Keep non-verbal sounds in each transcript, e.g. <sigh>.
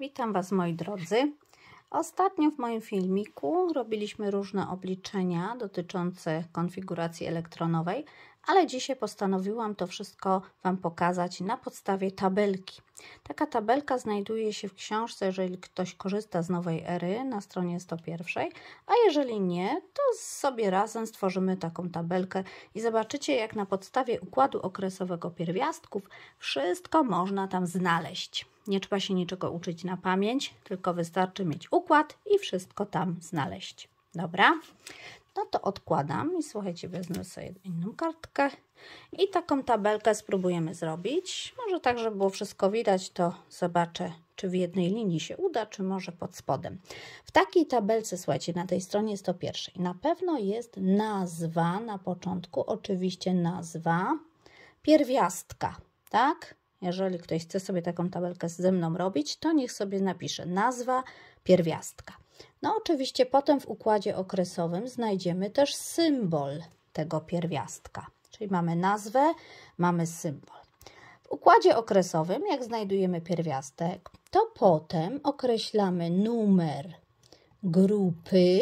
Witam Was moi drodzy. Ostatnio w moim filmiku robiliśmy różne obliczenia dotyczące konfiguracji elektronowej, ale dzisiaj postanowiłam to wszystko Wam pokazać na podstawie tabelki. Taka tabelka znajduje się w książce, jeżeli ktoś korzysta z nowej ery na stronie 101, a jeżeli nie, to sobie razem stworzymy taką tabelkę i zobaczycie, jak na podstawie układu okresowego pierwiastków wszystko można tam znaleźć. Nie trzeba się niczego uczyć na pamięć, tylko wystarczy mieć układ i wszystko tam znaleźć. Dobra, no to odkładam i słuchajcie, wezmę sobie inną kartkę i taką tabelkę spróbujemy zrobić. Może tak, żeby było wszystko widać, to zobaczę, czy w jednej linii się uda, czy może pod spodem. W takiej tabelce, słuchajcie, na tej stronie jest to pierwszej. na pewno jest nazwa na początku, oczywiście nazwa pierwiastka, tak? Jeżeli ktoś chce sobie taką tabelkę ze mną robić, to niech sobie napisze nazwa pierwiastka. No oczywiście potem w układzie okresowym znajdziemy też symbol tego pierwiastka. Czyli mamy nazwę, mamy symbol. W układzie okresowym, jak znajdujemy pierwiastek, to potem określamy numer grupy,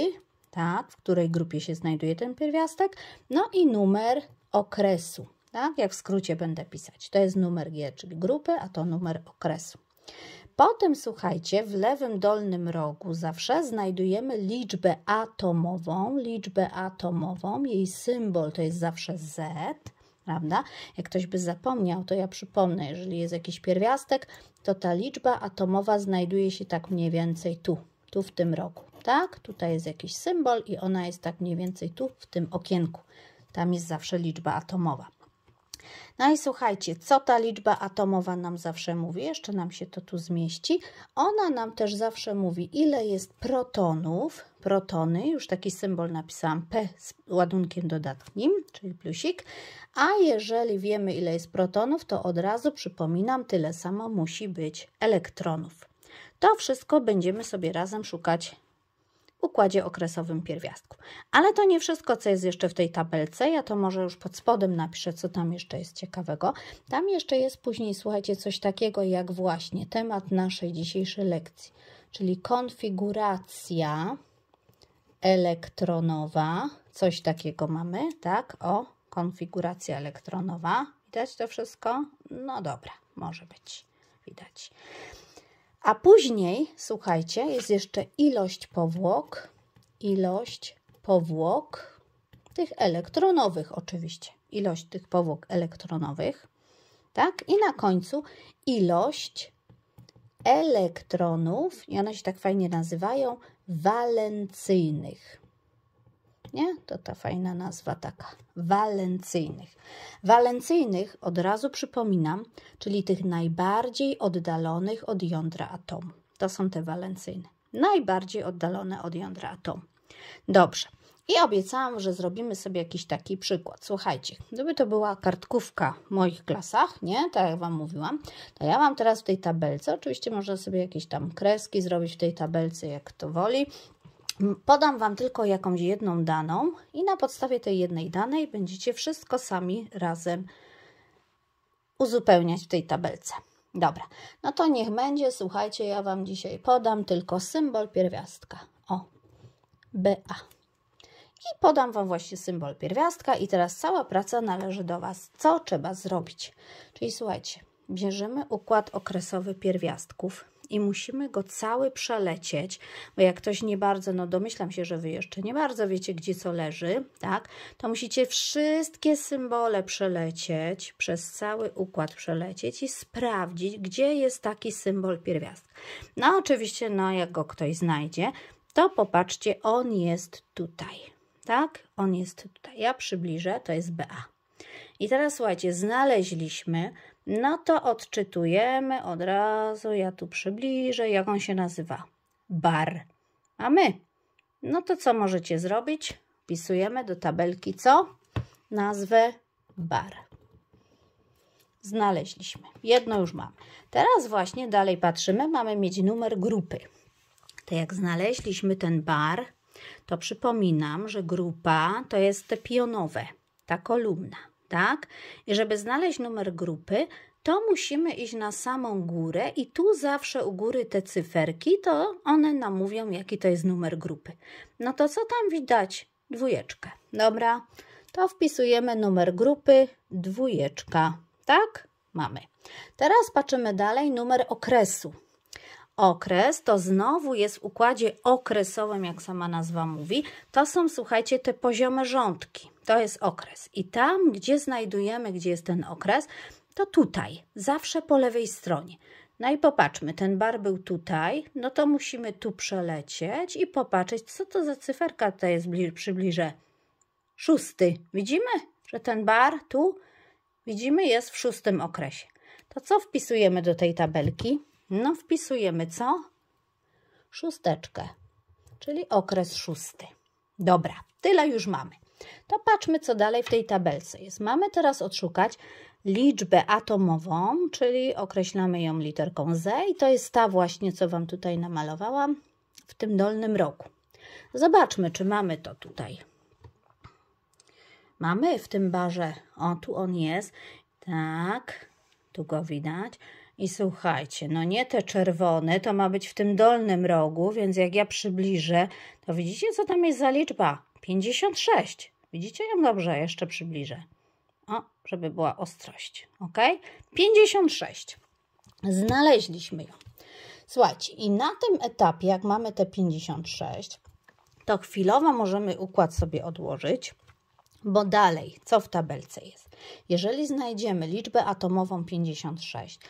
tak, w której grupie się znajduje ten pierwiastek, no i numer okresu, tak, jak w skrócie będę pisać. To jest numer G, czyli grupy, a to numer okresu. Potem, słuchajcie, w lewym dolnym rogu zawsze znajdujemy liczbę atomową. Liczbę atomową, jej symbol to jest zawsze Z, prawda? Jak ktoś by zapomniał, to ja przypomnę, jeżeli jest jakiś pierwiastek, to ta liczba atomowa znajduje się tak mniej więcej tu, tu w tym rogu, tak? Tutaj jest jakiś symbol i ona jest tak mniej więcej tu, w tym okienku. Tam jest zawsze liczba atomowa. No i słuchajcie, co ta liczba atomowa nam zawsze mówi? Jeszcze nam się to tu zmieści. Ona nam też zawsze mówi, ile jest protonów. Protony, już taki symbol napisałam P z ładunkiem dodatnim, czyli plusik. A jeżeli wiemy, ile jest protonów, to od razu przypominam, tyle samo musi być elektronów. To wszystko będziemy sobie razem szukać układzie okresowym pierwiastku. Ale to nie wszystko, co jest jeszcze w tej tabelce. Ja to może już pod spodem napiszę, co tam jeszcze jest ciekawego. Tam jeszcze jest później, słuchajcie, coś takiego jak właśnie temat naszej dzisiejszej lekcji, czyli konfiguracja elektronowa. Coś takiego mamy, tak? O, konfiguracja elektronowa. Widać to wszystko? No dobra, może być widać. A później, słuchajcie, jest jeszcze ilość powłok, ilość powłok, tych elektronowych oczywiście, ilość tych powłok elektronowych, tak? I na końcu ilość elektronów, i one się tak fajnie nazywają, walencyjnych nie? To ta fajna nazwa taka. Walencyjnych. Walencyjnych od razu przypominam, czyli tych najbardziej oddalonych od jądra atomu. To są te walencyjne. Najbardziej oddalone od jądra atomu. Dobrze. I obiecałam, że zrobimy sobie jakiś taki przykład. Słuchajcie, gdyby to była kartkówka w moich klasach, nie? Tak jak Wam mówiłam, to ja mam teraz w tej tabelce, oczywiście można sobie jakieś tam kreski zrobić w tej tabelce, jak to woli, Podam Wam tylko jakąś jedną daną i na podstawie tej jednej danej będziecie wszystko sami razem uzupełniać w tej tabelce. Dobra, no to niech będzie, słuchajcie, ja Wam dzisiaj podam tylko symbol pierwiastka. O, BA. I podam Wam właśnie symbol pierwiastka i teraz cała praca należy do Was. Co trzeba zrobić? Czyli słuchajcie, bierzemy układ okresowy pierwiastków i musimy go cały przelecieć, bo jak ktoś nie bardzo, no domyślam się, że Wy jeszcze nie bardzo wiecie, gdzie co leży, tak, to musicie wszystkie symbole przelecieć, przez cały układ przelecieć i sprawdzić, gdzie jest taki symbol pierwiastka. No oczywiście, no jak go ktoś znajdzie, to popatrzcie, on jest tutaj, tak, on jest tutaj. Ja przybliżę, to jest BA. I teraz słuchajcie, znaleźliśmy no to odczytujemy od razu, ja tu przybliżę, jak on się nazywa. Bar. A my? No to co możecie zrobić? Wpisujemy do tabelki co? Nazwę bar. Znaleźliśmy. Jedno już mam. Teraz właśnie dalej patrzymy, mamy mieć numer grupy. To jak znaleźliśmy ten bar, to przypominam, że grupa to jest te pionowe, ta kolumna tak? I żeby znaleźć numer grupy, to musimy iść na samą górę i tu zawsze u góry te cyferki, to one nam mówią, jaki to jest numer grupy. No to co tam widać? Dwójeczkę. Dobra, to wpisujemy numer grupy, dwójeczka, tak? Mamy. Teraz patrzymy dalej, numer okresu. Okres to znowu jest w układzie okresowym, jak sama nazwa mówi. To są, słuchajcie, te poziome rządki. To jest okres. I tam, gdzie znajdujemy, gdzie jest ten okres, to tutaj, zawsze po lewej stronie. No i popatrzmy, ten bar był tutaj, no to musimy tu przelecieć i popatrzeć, co to za cyferka ta jest, przybliżę. Szósty. Widzimy, że ten bar tu, widzimy, jest w szóstym okresie. To co wpisujemy do tej tabelki? No wpisujemy co? Szósteczkę, czyli okres szósty. Dobra, tyle już mamy. To patrzmy, co dalej w tej tabelce jest. Mamy teraz odszukać liczbę atomową, czyli określamy ją literką Z i to jest ta właśnie, co Wam tutaj namalowałam w tym dolnym rogu. Zobaczmy, czy mamy to tutaj. Mamy w tym barze, o tu on jest, tak, tu go widać. I słuchajcie, no nie te czerwone, to ma być w tym dolnym rogu, więc jak ja przybliżę, to widzicie, co tam jest za liczba? 56. Widzicie ją dobrze? Jeszcze przybliżę. O, żeby była ostrość. Ok? 56. Znaleźliśmy ją. Słuchajcie, i na tym etapie, jak mamy te 56, to chwilowo możemy układ sobie odłożyć, bo dalej, co w tabelce jest? Jeżeli znajdziemy liczbę atomową 56,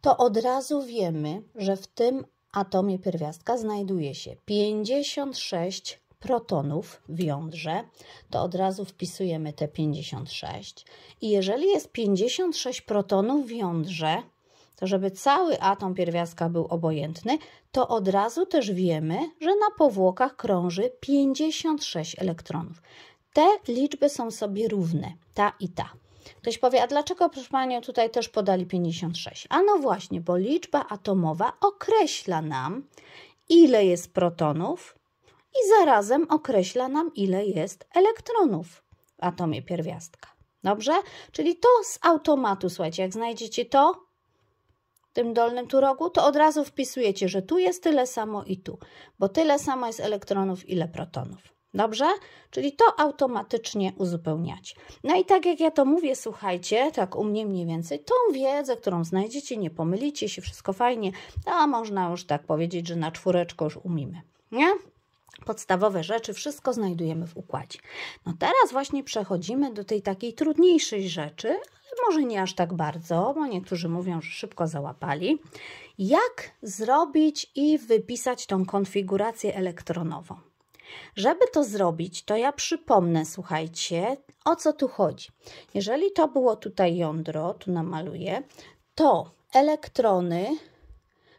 to od razu wiemy, że w tym atomie pierwiastka znajduje się 56 protonów w jądrze, to od razu wpisujemy te 56. I jeżeli jest 56 protonów w jądrze, to żeby cały atom pierwiastka był obojętny, to od razu też wiemy, że na powłokach krąży 56 elektronów. Te liczby są sobie równe, ta i ta. Ktoś powie, a dlaczego, proszę Panią, tutaj też podali 56? A no właśnie, bo liczba atomowa określa nam, ile jest protonów i zarazem określa nam, ile jest elektronów w atomie pierwiastka. Dobrze? Czyli to z automatu, słuchajcie, jak znajdziecie to w tym dolnym tu rogu, to od razu wpisujecie, że tu jest tyle samo i tu, bo tyle samo jest elektronów, ile protonów. Dobrze? Czyli to automatycznie uzupełniać. No i tak jak ja to mówię, słuchajcie, tak u mnie mniej więcej, tą wiedzę, którą znajdziecie, nie pomylicie się, wszystko fajnie, a można już tak powiedzieć, że na czwóreczko już umimy. Nie? podstawowe rzeczy, wszystko znajdujemy w układzie. No teraz właśnie przechodzimy do tej takiej trudniejszej rzeczy, ale może nie aż tak bardzo, bo niektórzy mówią, że szybko załapali. Jak zrobić i wypisać tą konfigurację elektronową? Żeby to zrobić, to ja przypomnę, słuchajcie, o co tu chodzi. Jeżeli to było tutaj jądro, tu namaluję, to elektrony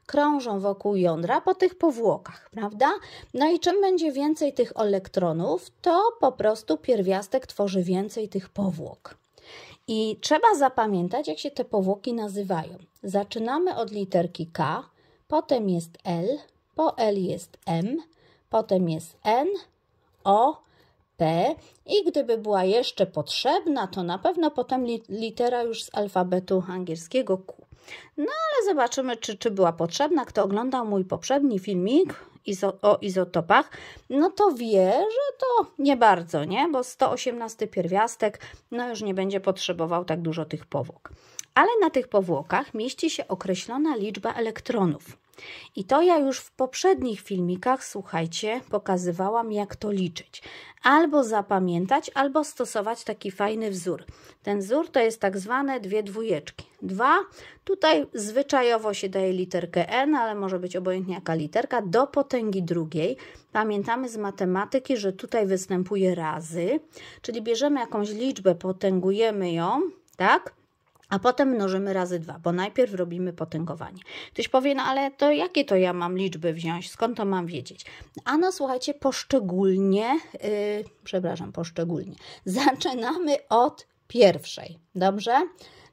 krążą wokół jądra po tych powłokach, prawda? No i czym będzie więcej tych elektronów, to po prostu pierwiastek tworzy więcej tych powłok. I trzeba zapamiętać, jak się te powłoki nazywają. Zaczynamy od literki K, potem jest L, po L jest M, potem jest N, O, P i gdyby była jeszcze potrzebna, to na pewno potem litera już z alfabetu angielskiego Q. No ale zobaczymy, czy, czy była potrzebna. Kto oglądał mój poprzedni filmik izo, o izotopach, no to wie, że to nie bardzo, nie? Bo 118 pierwiastek, no już nie będzie potrzebował tak dużo tych powłok. Ale na tych powłokach mieści się określona liczba elektronów. I to ja już w poprzednich filmikach, słuchajcie, pokazywałam jak to liczyć. Albo zapamiętać, albo stosować taki fajny wzór. Ten wzór to jest tak zwane dwie dwójeczki. Dwa, tutaj zwyczajowo się daje literkę N, ale może być obojętnie jaka literka, do potęgi drugiej. Pamiętamy z matematyki, że tutaj występuje razy, czyli bierzemy jakąś liczbę, potęgujemy ją, tak? a potem mnożymy razy dwa, bo najpierw robimy potęgowanie. Ktoś powie, no ale to jakie to ja mam liczby wziąć, skąd to mam wiedzieć? A no słuchajcie, poszczególnie, yy, przepraszam, poszczególnie, <laughs> zaczynamy od pierwszej, dobrze?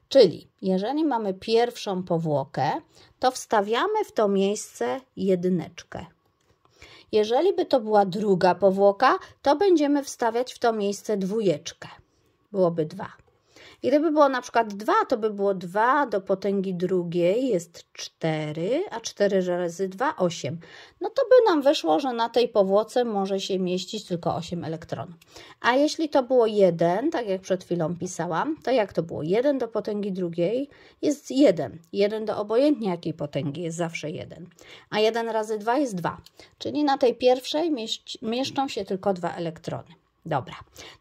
Czyli jeżeli mamy pierwszą powłokę, to wstawiamy w to miejsce jedyneczkę. Jeżeli by to była druga powłoka, to będziemy wstawiać w to miejsce dwójeczkę. Byłoby dwa. I gdyby było na przykład 2, to by było 2 do potęgi drugiej jest 4, a 4 razy 2 8. No to by nam wyszło, że na tej powłoce może się mieścić tylko 8 elektronów. A jeśli to było 1, tak jak przed chwilą pisałam, to jak to było 1 do potęgi drugiej jest 1. 1 do obojętnie jakiej potęgi jest zawsze 1. A 1 razy 2 jest 2. Czyli na tej pierwszej mieszczą się tylko 2 elektrony. Dobra,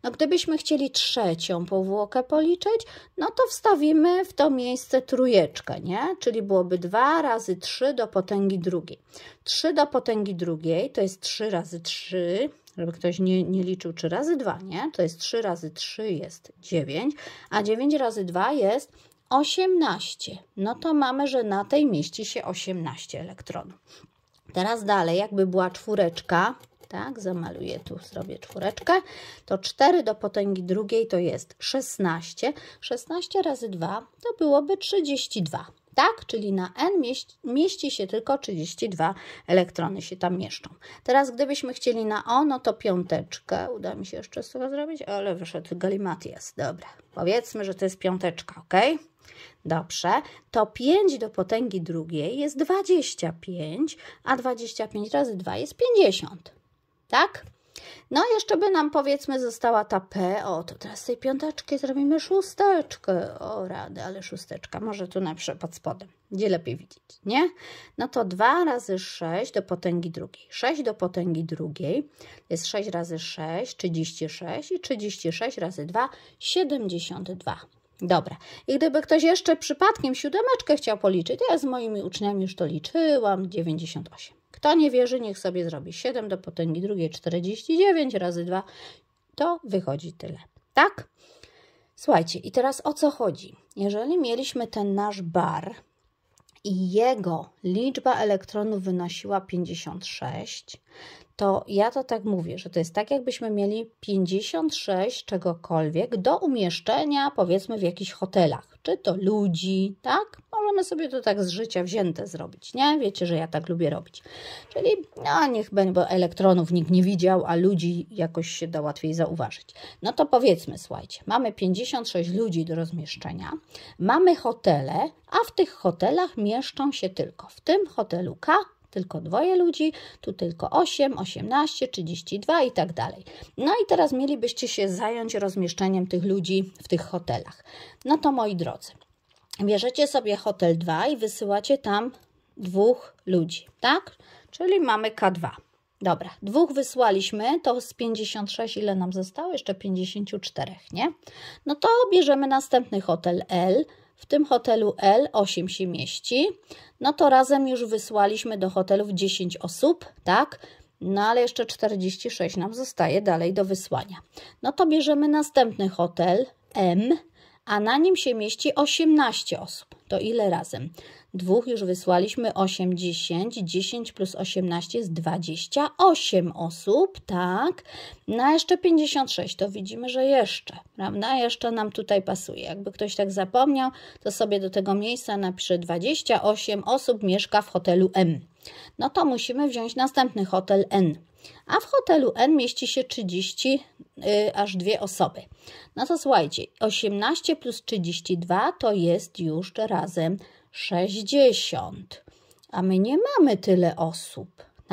no gdybyśmy chcieli trzecią powłokę policzyć, no to wstawimy w to miejsce trójeczkę, nie? Czyli byłoby 2 razy 3 do potęgi drugiej. 3 do potęgi drugiej to jest 3 razy 3, żeby ktoś nie, nie liczył 3 razy 2, nie? To jest 3 razy 3 jest 9, a 9 razy 2 jest 18. No to mamy, że na tej mieści się 18 elektronów. Teraz dalej, jakby była czwóreczka, tak, zamaluję tu, zrobię czwóreczkę, to 4 do potęgi drugiej to jest 16, 16 razy 2 to byłoby 32, tak? Czyli na n mieści, mieści, się tylko 32 elektrony się tam mieszczą. Teraz gdybyśmy chcieli na o, no to piąteczkę, uda mi się jeszcze z tego zrobić, ale wyszedł galimatias, dobra, powiedzmy, że to jest piąteczka, ok? Dobrze, to 5 do potęgi drugiej jest 25, a 25 razy 2 jest 50 tak? No jeszcze by nam powiedzmy została ta P, o to teraz z tej piąteczki zrobimy szósteczkę, o rady, ale szósteczka, może tu na przykład pod spodem, gdzie lepiej widzieć, nie? No to 2 razy 6 do potęgi drugiej, 6 do potęgi drugiej jest 6 razy 6, 36 i 36 razy 2, 72. Dobra. I gdyby ktoś jeszcze przypadkiem siódemeczkę chciał policzyć, ja z moimi uczniami już to liczyłam, 98. Kto nie wierzy, niech sobie zrobi 7 do potęgi drugiej 49 razy 2, to wychodzi tyle. Tak? Słuchajcie, i teraz o co chodzi? Jeżeli mieliśmy ten nasz bar i jego liczba elektronów wynosiła 56, to ja to tak mówię, że to jest tak, jakbyśmy mieli 56 czegokolwiek do umieszczenia, powiedzmy, w jakichś hotelach. Czy to ludzi, tak? Możemy sobie to tak z życia wzięte zrobić, nie? Wiecie, że ja tak lubię robić. Czyli, no, niech bo elektronów nikt nie widział, a ludzi jakoś się da łatwiej zauważyć. No to powiedzmy, słuchajcie, mamy 56 ludzi do rozmieszczenia, mamy hotele, a w tych hotelach mieszczą się tylko w tym hotelu K tylko dwoje ludzi, tu tylko 8, 18, 32 i tak dalej. No i teraz mielibyście się zająć rozmieszczeniem tych ludzi w tych hotelach. No to moi drodzy, bierzecie sobie hotel 2 i wysyłacie tam dwóch ludzi, tak? Czyli mamy K2. Dobra, dwóch wysłaliśmy, to z 56 ile nam zostało? Jeszcze 54, nie? No to bierzemy następny hotel L, w tym hotelu L 8 się mieści, no to razem już wysłaliśmy do hotelów 10 osób, tak? No ale jeszcze 46 nam zostaje dalej do wysłania. No to bierzemy następny hotel M, a na nim się mieści 18 osób. To ile razem? Dwóch już wysłaliśmy 8, 10. 10 plus 18 jest 28 osób, tak? Na jeszcze 56, to widzimy, że jeszcze, prawda? Jeszcze nam tutaj pasuje. Jakby ktoś tak zapomniał, to sobie do tego miejsca napisze 28 osób mieszka w hotelu M. No to musimy wziąć następny hotel N. A w hotelu N mieści się 30 Y, aż dwie osoby. No to słuchajcie, 18 plus 32 to jest już razem 60, a my nie mamy tyle osób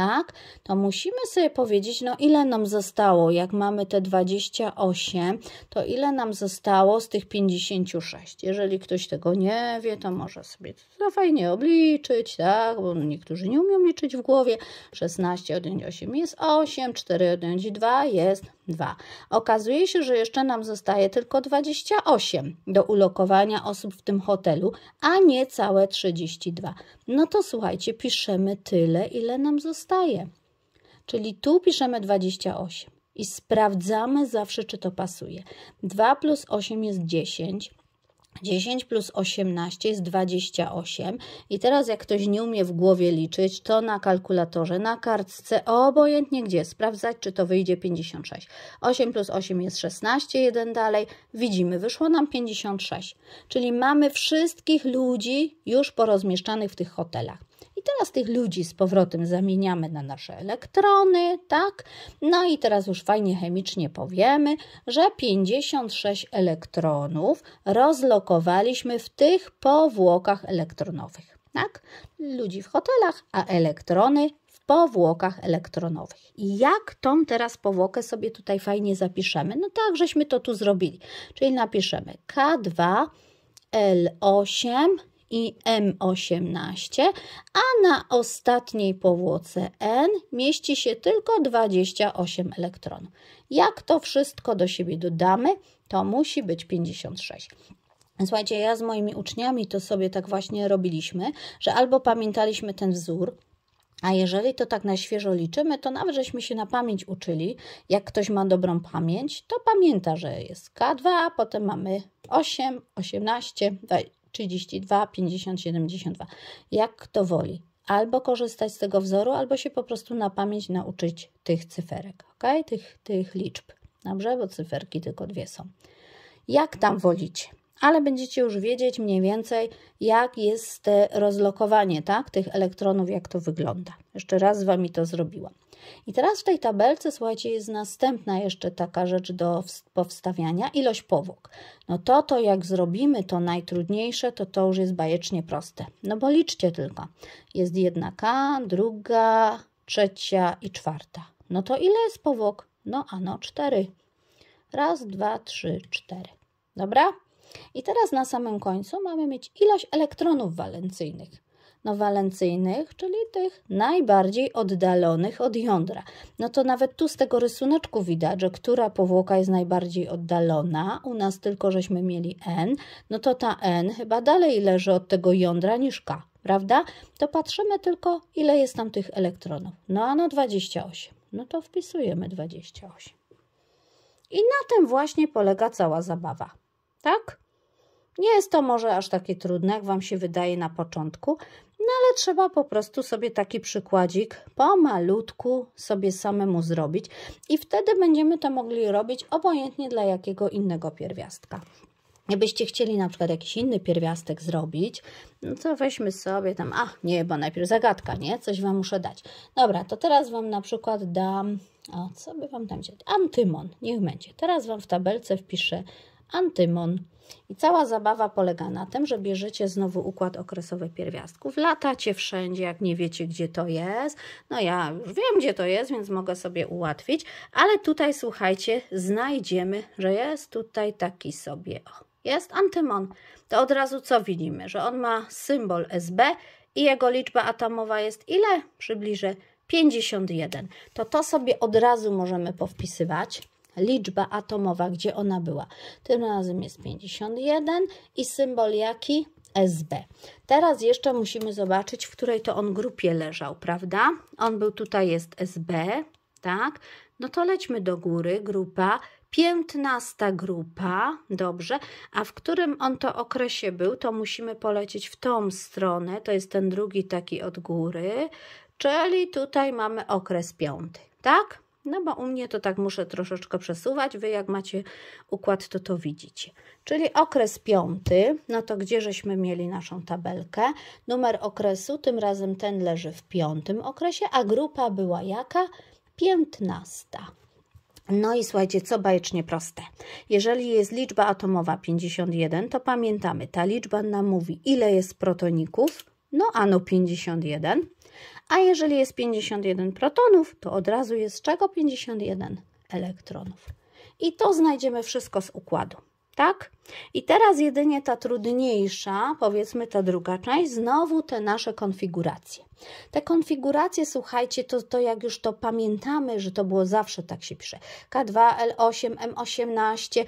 tak? To musimy sobie powiedzieć, no ile nam zostało, jak mamy te 28, to ile nam zostało z tych 56? Jeżeli ktoś tego nie wie, to może sobie to fajnie obliczyć, tak? Bo niektórzy nie umieją liczyć w głowie. 16 odjąć 8 jest 8, 4 odjąć 2 jest 2. Okazuje się, że jeszcze nam zostaje tylko 28 do ulokowania osób w tym hotelu, a nie całe 32. No to słuchajcie, piszemy tyle, ile nam zostało zostaje. Czyli tu piszemy 28 i sprawdzamy zawsze, czy to pasuje. 2 plus 8 jest 10. 10 plus 18 jest 28 i teraz jak ktoś nie umie w głowie liczyć, to na kalkulatorze, na kartce, obojętnie gdzie, sprawdzać czy to wyjdzie 56. 8 plus 8 jest 16, jeden dalej, widzimy, wyszło nam 56. Czyli mamy wszystkich ludzi już porozmieszczanych w tych hotelach. I teraz tych ludzi z powrotem zamieniamy na nasze elektrony, tak? No i teraz już fajnie chemicznie powiemy, że 56 elektronów rozlokowaliśmy w tych powłokach elektronowych, tak? Ludzi w hotelach, a elektrony w powłokach elektronowych. I jak tą teraz powłokę sobie tutaj fajnie zapiszemy? No tak, żeśmy to tu zrobili. Czyli napiszemy K2L8 i M18, a na ostatniej powłoce N mieści się tylko 28 elektronów. Jak to wszystko do siebie dodamy, to musi być 56. Słuchajcie, ja z moimi uczniami to sobie tak właśnie robiliśmy, że albo pamiętaliśmy ten wzór, a jeżeli to tak na świeżo liczymy, to nawet żeśmy się na pamięć uczyli. Jak ktoś ma dobrą pamięć, to pamięta, że jest K2, a potem mamy 8, 18, 32 50 72. Jak kto woli. Albo korzystać z tego wzoru, albo się po prostu na pamięć nauczyć tych cyferek, ok? Tych, tych liczb. Dobrze, bo cyferki tylko dwie są. Jak tam wolicie? ale będziecie już wiedzieć mniej więcej, jak jest rozlokowanie tak, tych elektronów, jak to wygląda. Jeszcze raz z Wami to zrobiłam. I teraz w tej tabelce, słuchajcie, jest następna jeszcze taka rzecz do powstawiania, ilość powłok. No to, to jak zrobimy to najtrudniejsze, to to już jest bajecznie proste. No bo liczcie tylko. Jest jedna K, druga, trzecia i czwarta. No to ile jest powłok? No ano cztery. Raz, dwa, trzy, cztery. Dobra? I teraz na samym końcu mamy mieć ilość elektronów walencyjnych nowalencyjnych, czyli tych najbardziej oddalonych od jądra. No to nawet tu z tego rysuneczku widać, że która powłoka jest najbardziej oddalona, u nas tylko żeśmy mieli N, no to ta N chyba dalej leży od tego jądra niż K, prawda? To patrzymy tylko ile jest tam tych elektronów. No a no 28, no to wpisujemy 28. I na tym właśnie polega cała zabawa, tak? Nie jest to może aż takie trudne, jak Wam się wydaje na początku, no ale trzeba po prostu sobie taki przykładzik pomalutku sobie samemu zrobić i wtedy będziemy to mogli robić obojętnie dla jakiego innego pierwiastka. Jakbyście chcieli na przykład jakiś inny pierwiastek zrobić, no to weźmy sobie tam, a nie, bo najpierw zagadka, nie? Coś Wam muszę dać. Dobra, to teraz Wam na przykład dam, a co by Wam tam dać? Antymon, niech będzie. Teraz Wam w tabelce wpiszę antymon. I cała zabawa polega na tym, że bierzecie znowu układ okresowy pierwiastków, latacie wszędzie, jak nie wiecie, gdzie to jest. No ja już wiem, gdzie to jest, więc mogę sobie ułatwić, ale tutaj słuchajcie, znajdziemy, że jest tutaj taki sobie, o, jest antymon. To od razu co widzimy? Że on ma symbol SB i jego liczba atomowa jest ile? Przybliżę 51. To to sobie od razu możemy powpisywać liczba atomowa, gdzie ona była. Tym razem jest 51 i symbol jaki? SB. Teraz jeszcze musimy zobaczyć, w której to on grupie leżał, prawda? On był tutaj, jest SB, tak? No to lećmy do góry, grupa, piętnasta grupa, dobrze, a w którym on to okresie był, to musimy polecieć w tą stronę, to jest ten drugi taki od góry, czyli tutaj mamy okres piąty, tak? No bo u mnie to tak muszę troszeczkę przesuwać, Wy jak macie układ, to to widzicie. Czyli okres piąty, no to gdzie żeśmy mieli naszą tabelkę? Numer okresu, tym razem ten leży w piątym okresie, a grupa była jaka? Piętnasta. No i słuchajcie, co bajecznie proste. Jeżeli jest liczba atomowa 51, to pamiętamy, ta liczba nam mówi, ile jest protoników, no ano 51, a jeżeli jest 51 protonów, to od razu jest czego 51 elektronów. I to znajdziemy wszystko z układu. Tak? I teraz jedynie ta trudniejsza, powiedzmy ta druga część, znowu te nasze konfiguracje. Te konfiguracje, słuchajcie, to, to jak już to pamiętamy, że to było zawsze tak się pisze. K2, L8, M18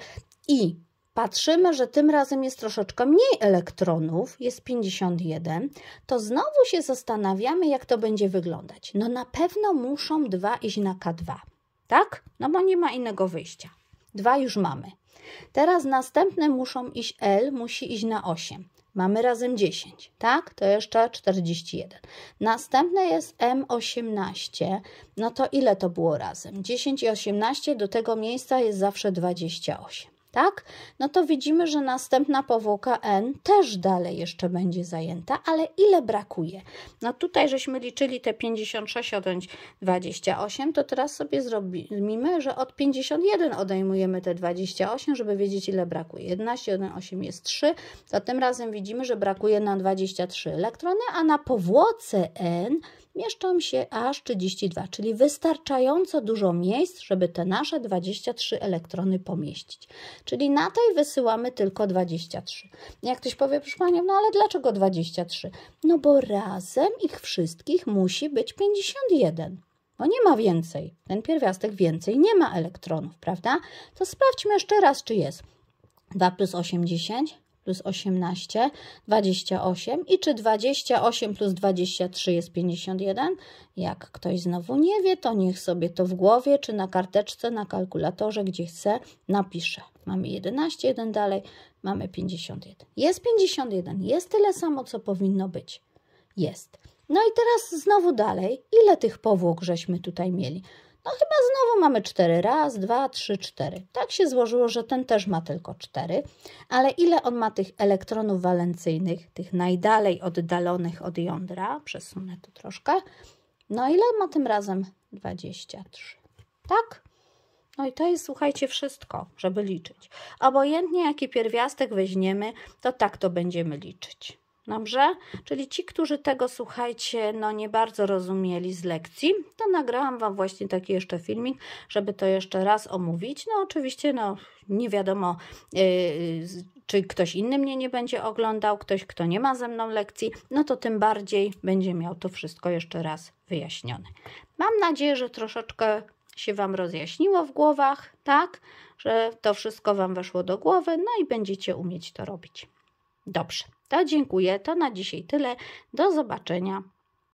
i patrzymy, że tym razem jest troszeczkę mniej elektronów, jest 51, to znowu się zastanawiamy, jak to będzie wyglądać. No na pewno muszą dwa iść na K2, tak? No bo nie ma innego wyjścia. Dwa już mamy. Teraz następne muszą iść L, musi iść na 8. Mamy razem 10, tak? To jeszcze 41. Następne jest M18. No to ile to było razem? 10 i 18 do tego miejsca jest zawsze 28 tak? No to widzimy, że następna powłoka N też dalej jeszcze będzie zajęta, ale ile brakuje? No tutaj żeśmy liczyli te 56 odjąć 28, to teraz sobie zrobimy, że od 51 odejmujemy te 28, żeby wiedzieć ile brakuje. 11, 1, 8 jest 3, to tym razem widzimy, że brakuje na 23 elektrony, a na powłoce N mieszczą się aż 32, czyli wystarczająco dużo miejsc, żeby te nasze 23 elektrony pomieścić. Czyli na tej wysyłamy tylko 23. Jak ktoś powie, proszę Panią, no ale dlaczego 23? No bo razem ich wszystkich musi być 51 bo nie ma więcej. Ten pierwiastek więcej nie ma elektronów, prawda? To sprawdźmy jeszcze raz, czy jest. 2 plus 8, 10 plus 18, 28. I czy 28 plus 23 jest 51? Jak ktoś znowu nie wie, to niech sobie to w głowie, czy na karteczce, na kalkulatorze, gdzie chce, napisze. Mamy 11, jeden dalej, mamy 51. Jest 51, jest tyle samo, co powinno być. Jest. No i teraz znowu dalej. Ile tych powłok żeśmy tutaj mieli? No chyba znowu mamy cztery. Raz, dwa, trzy, cztery. Tak się złożyło, że ten też ma tylko cztery. Ale ile on ma tych elektronów walencyjnych, tych najdalej oddalonych od jądra, przesunę tu troszkę, no ile ma tym razem? 23. Tak? No i to jest, słuchajcie, wszystko, żeby liczyć. Obojętnie jaki pierwiastek weźmiemy, to tak to będziemy liczyć. Dobrze? Czyli ci, którzy tego słuchajcie, no nie bardzo rozumieli z lekcji, to nagrałam Wam właśnie taki jeszcze filmik, żeby to jeszcze raz omówić. No oczywiście, no nie wiadomo, yy, czy ktoś inny mnie nie będzie oglądał, ktoś, kto nie ma ze mną lekcji, no to tym bardziej będzie miał to wszystko jeszcze raz wyjaśnione. Mam nadzieję, że troszeczkę się Wam rozjaśniło w głowach, tak? Że to wszystko Wam weszło do głowy, no i będziecie umieć to robić. Dobrze. To dziękuję, to na dzisiaj tyle. Do zobaczenia.